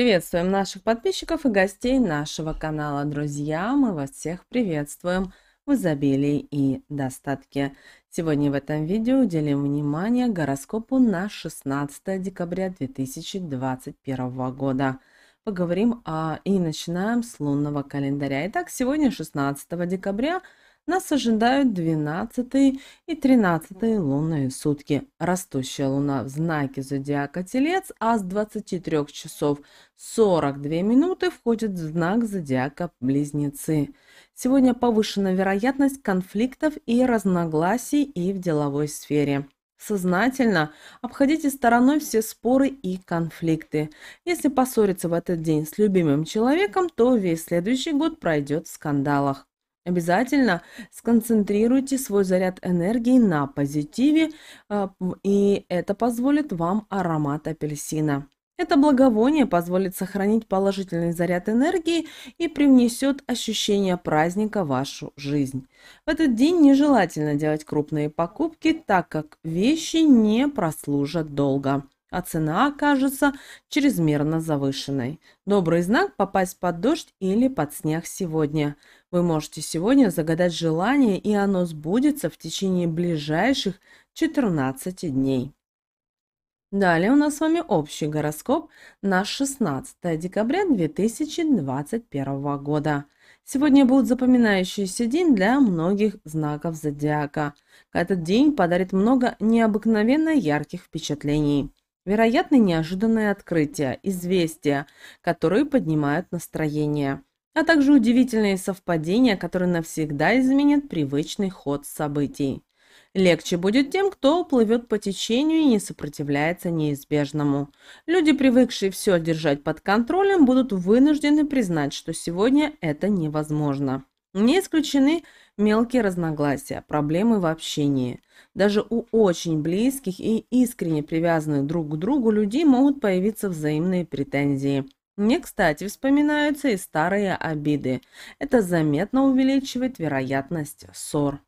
Приветствуем наших подписчиков и гостей нашего канала. Друзья, мы вас всех приветствуем в изобилии и достатке. Сегодня в этом видео уделим внимание гороскопу на 16 декабря 2021 года. Поговорим о... А, и начинаем с лунного календаря. Итак, сегодня 16 декабря нас ожидают 12 и 13 лунные сутки. Растущая луна в знаке зодиака Телец, а с 23 часов 42 минуты входит в знак зодиака Близнецы. Сегодня повышена вероятность конфликтов и разногласий и в деловой сфере. Сознательно обходите стороной все споры и конфликты. Если поссориться в этот день с любимым человеком, то весь следующий год пройдет в скандалах. Обязательно сконцентрируйте свой заряд энергии на позитиве, а, и это позволит вам аромат апельсина. Это благовоние позволит сохранить положительный заряд энергии и привнесет ощущение праздника в вашу жизнь. В этот день нежелательно делать крупные покупки, так как вещи не прослужат долго а цена окажется чрезмерно завышенной. Добрый знак – попасть под дождь или под снег сегодня. Вы можете сегодня загадать желание, и оно сбудется в течение ближайших 14 дней. Далее у нас с вами общий гороскоп на 16 декабря 2021 года. Сегодня будет запоминающийся день для многих знаков зодиака. Этот день подарит много необыкновенно ярких впечатлений. Вероятно, неожиданные открытия, известия, которые поднимают настроение, а также удивительные совпадения, которые навсегда изменят привычный ход событий. Легче будет тем, кто плывет по течению и не сопротивляется неизбежному. Люди, привыкшие все держать под контролем, будут вынуждены признать, что сегодня это невозможно. Не исключены мелкие разногласия, проблемы в общении. Даже у очень близких и искренне привязанных друг к другу людей могут появиться взаимные претензии. Мне, кстати, вспоминаются и старые обиды. Это заметно увеличивает вероятность ссор.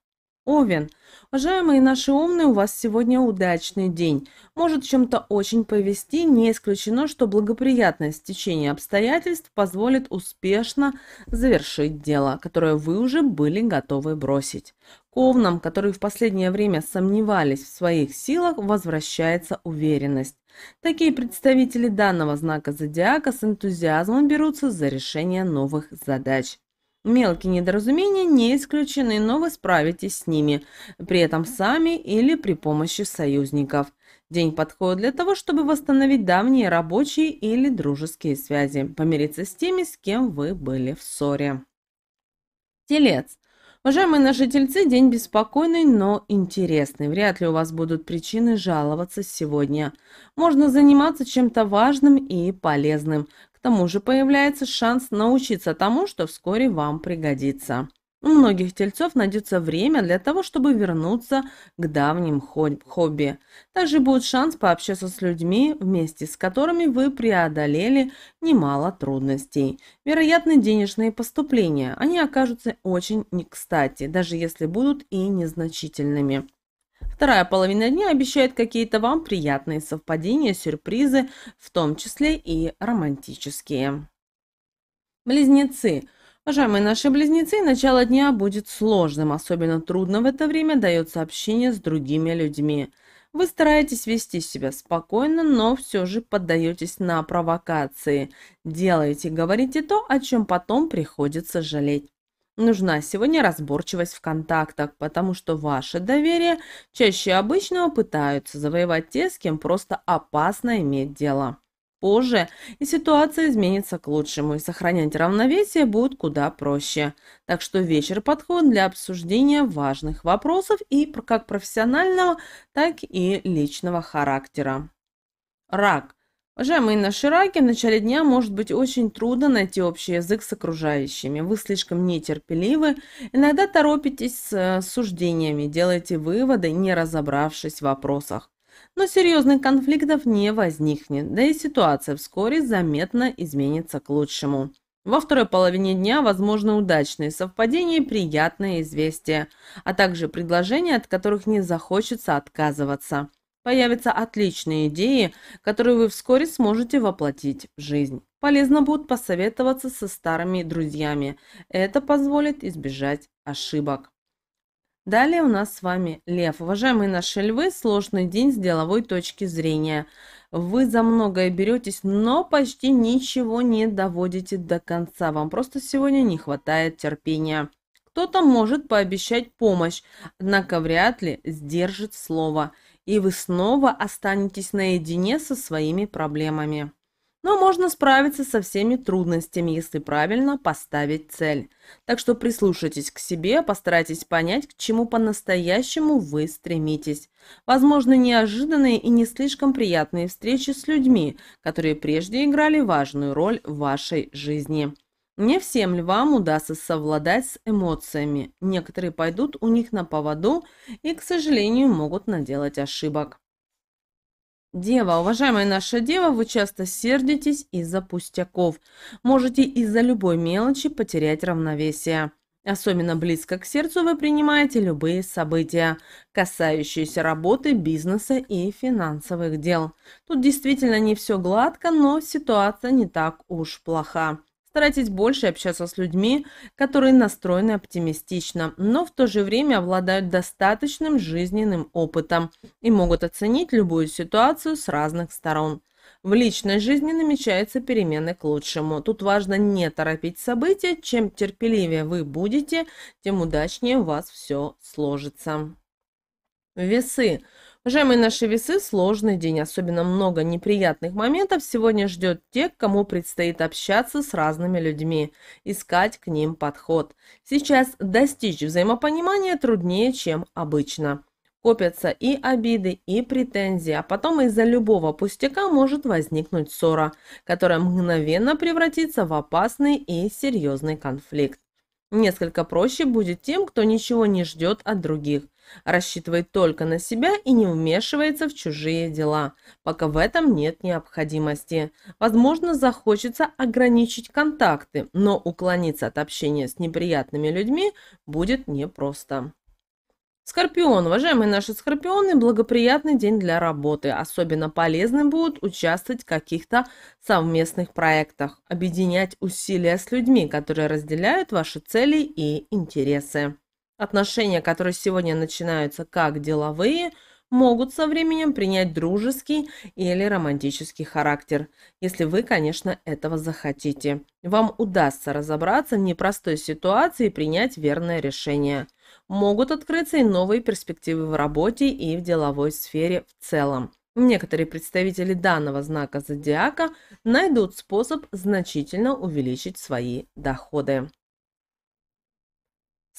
Овен. Уважаемые наши умные, у вас сегодня удачный день. Может чем-то очень повести, не исключено, что благоприятное стечение обстоятельств позволит успешно завершить дело, которое вы уже были готовы бросить. К овнам, которые в последнее время сомневались в своих силах, возвращается уверенность. Такие представители данного знака зодиака с энтузиазмом берутся за решение новых задач. Мелкие недоразумения не исключены, но вы справитесь с ними, при этом сами или при помощи союзников. День подходит для того, чтобы восстановить давние рабочие или дружеские связи, помириться с теми, с кем вы были в ссоре. Телец. Уважаемые наши тельцы, день беспокойный, но интересный. Вряд ли у вас будут причины жаловаться сегодня. Можно заниматься чем-то важным и полезным тому же появляется шанс научиться тому, что вскоре вам пригодится. У многих тельцов найдется время для того, чтобы вернуться к давним хобби. Также будет шанс пообщаться с людьми, вместе с которыми вы преодолели немало трудностей. Вероятны денежные поступления. Они окажутся очень не кстати, даже если будут и незначительными. Вторая половина дня обещает какие-то вам приятные совпадения, сюрпризы, в том числе и романтические. Близнецы. Уважаемые наши близнецы, начало дня будет сложным. Особенно трудно в это время дается общение с другими людьми. Вы стараетесь вести себя спокойно, но все же поддаетесь на провокации. Делаете говорите то, о чем потом приходится жалеть. Нужна сегодня разборчивость в контактах, потому что ваше доверие чаще обычного пытаются завоевать те, с кем просто опасно иметь дело. Позже и ситуация изменится к лучшему, и сохранять равновесие будет куда проще. Так что вечер подходит для обсуждения важных вопросов и как профессионального, так и личного характера. Рак – Уважаемый на Шираки, в начале дня может быть очень трудно найти общий язык с окружающими. Вы слишком нетерпеливы, иногда торопитесь с э, суждениями, делаете выводы, не разобравшись в вопросах. Но серьезных конфликтов не возникнет, да и ситуация вскоре заметно изменится к лучшему. Во второй половине дня возможны удачные совпадения и приятные известия, а также предложения, от которых не захочется отказываться. Появятся отличные идеи, которые вы вскоре сможете воплотить в жизнь. Полезно будет посоветоваться со старыми друзьями. Это позволит избежать ошибок. Далее у нас с вами Лев. Уважаемые наши львы, сложный день с деловой точки зрения. Вы за многое беретесь, но почти ничего не доводите до конца. Вам просто сегодня не хватает терпения. Кто-то может пообещать помощь, однако вряд ли сдержит слово и вы снова останетесь наедине со своими проблемами. Но можно справиться со всеми трудностями, если правильно поставить цель. Так что прислушайтесь к себе, постарайтесь понять, к чему по-настоящему вы стремитесь. Возможно, неожиданные и не слишком приятные встречи с людьми, которые прежде играли важную роль в вашей жизни. Не всем львам удастся совладать с эмоциями. Некоторые пойдут у них на поводу и, к сожалению, могут наделать ошибок. Дева, уважаемая наша дева, вы часто сердитесь из-за пустяков. Можете из-за любой мелочи потерять равновесие. Особенно близко к сердцу вы принимаете любые события, касающиеся работы, бизнеса и финансовых дел. Тут действительно не все гладко, но ситуация не так уж плоха. Старайтесь больше общаться с людьми, которые настроены оптимистично, но в то же время обладают достаточным жизненным опытом и могут оценить любую ситуацию с разных сторон. В личной жизни намечаются перемены к лучшему. Тут важно не торопить события. Чем терпеливее вы будете, тем удачнее у вас все сложится. Весы. Уважаемые наши весы, сложный день, особенно много неприятных моментов сегодня ждет те, кому предстоит общаться с разными людьми, искать к ним подход. Сейчас достичь взаимопонимания труднее, чем обычно. Копятся и обиды, и претензии, а потом из-за любого пустяка может возникнуть ссора, которая мгновенно превратится в опасный и серьезный конфликт. Несколько проще будет тем, кто ничего не ждет от других рассчитывает только на себя и не вмешивается в чужие дела, пока в этом нет необходимости. Возможно, захочется ограничить контакты, но уклониться от общения с неприятными людьми будет непросто. Скорпион, уважаемые наши скорпионы, благоприятный день для работы. Особенно полезным будут участвовать в каких-то совместных проектах, объединять усилия с людьми, которые разделяют ваши цели и интересы. Отношения, которые сегодня начинаются как деловые, могут со временем принять дружеский или романтический характер, если вы, конечно, этого захотите. Вам удастся разобраться в непростой ситуации и принять верное решение. Могут открыться и новые перспективы в работе и в деловой сфере в целом. Некоторые представители данного знака зодиака найдут способ значительно увеличить свои доходы.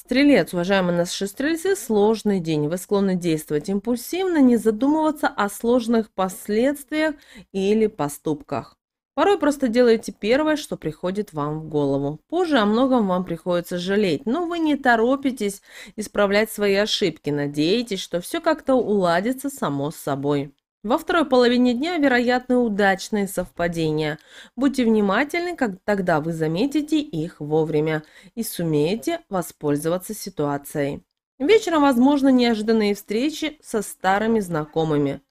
Стрелец, уважаемые наши стрельцы, сложный день. Вы склонны действовать импульсивно, не задумываться о сложных последствиях или поступках. Порой просто делаете первое, что приходит вам в голову. Позже о многом вам приходится жалеть, но вы не торопитесь исправлять свои ошибки, надеетесь, что все как-то уладится само собой. Во второй половине дня вероятны удачные совпадения. Будьте внимательны, как тогда вы заметите их вовремя и сумеете воспользоваться ситуацией. Вечером возможны неожиданные встречи со старыми знакомыми.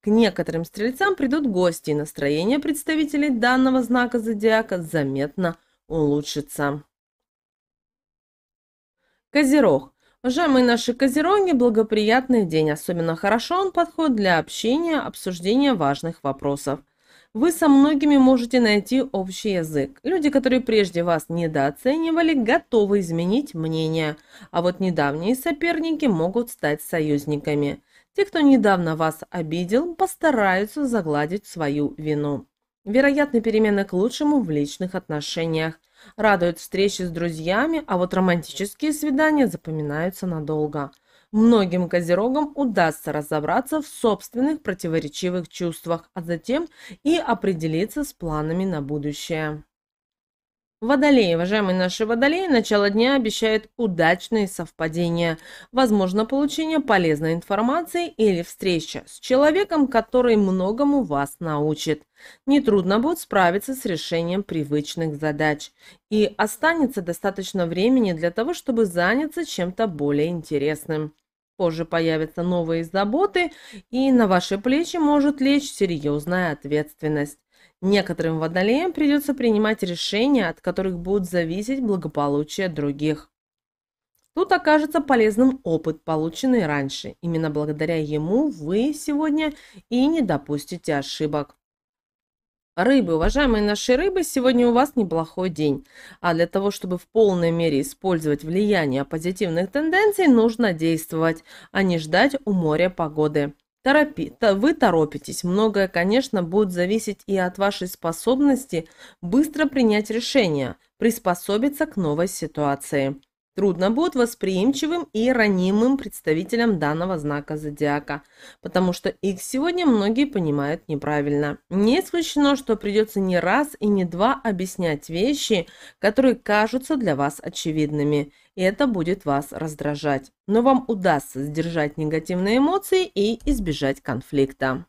К некоторым стрельцам придут гости, и настроение представителей данного знака зодиака заметно улучшится. Козерог. Уважаемые наши козероги, благоприятный день. Особенно хорошо он подходит для общения, обсуждения важных вопросов. Вы со многими можете найти общий язык. Люди, которые прежде вас недооценивали, готовы изменить мнение. А вот недавние соперники могут стать союзниками. Те, кто недавно вас обидел, постараются загладить свою вину. Вероятны перемены к лучшему в личных отношениях. Радуют встречи с друзьями, а вот романтические свидания запоминаются надолго. Многим козерогам удастся разобраться в собственных противоречивых чувствах, а затем и определиться с планами на будущее. Водолеи, уважаемые наши водолеи, начало дня обещает удачные совпадения. Возможно получение полезной информации или встреча с человеком, который многому вас научит. Нетрудно будет справиться с решением привычных задач. И останется достаточно времени для того, чтобы заняться чем-то более интересным. Позже появятся новые заботы, и на ваши плечи может лечь серьезная ответственность. Некоторым водолеям придется принимать решения, от которых будут зависеть благополучие других. Тут окажется полезным опыт, полученный раньше. Именно благодаря ему вы сегодня и не допустите ошибок. Рыбы, уважаемые наши рыбы, сегодня у вас неплохой день. А для того, чтобы в полной мере использовать влияние позитивных тенденций, нужно действовать, а не ждать у моря погоды. Торопи, то вы торопитесь. Многое, конечно, будет зависеть и от вашей способности быстро принять решение, приспособиться к новой ситуации. Трудно будет восприимчивым и ранимым представителям данного знака зодиака, потому что их сегодня многие понимают неправильно. Не исключено, что придется не раз и не два объяснять вещи, которые кажутся для вас очевидными – и это будет вас раздражать. Но вам удастся сдержать негативные эмоции и избежать конфликта.